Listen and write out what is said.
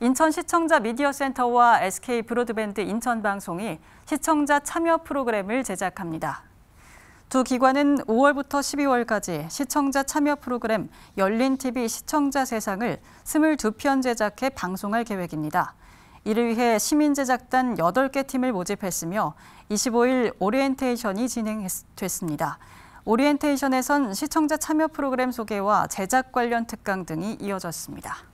인천 시청자 미디어 센터와 SK 브로드밴드 인천 방송이 시청자 참여 프로그램을 제작합니다. 두 기관은 5월부터 12월까지 시청자 참여 프로그램 열린 TV 시청자 세상을 22편 제작해 방송할 계획입니다. 이를 위해 시민제작단 8개 팀을 모집했으며 25일 오리엔테이션이 진행됐습니다. 오리엔테이션에선 시청자 참여 프로그램 소개와 제작 관련 특강 등이 이어졌습니다.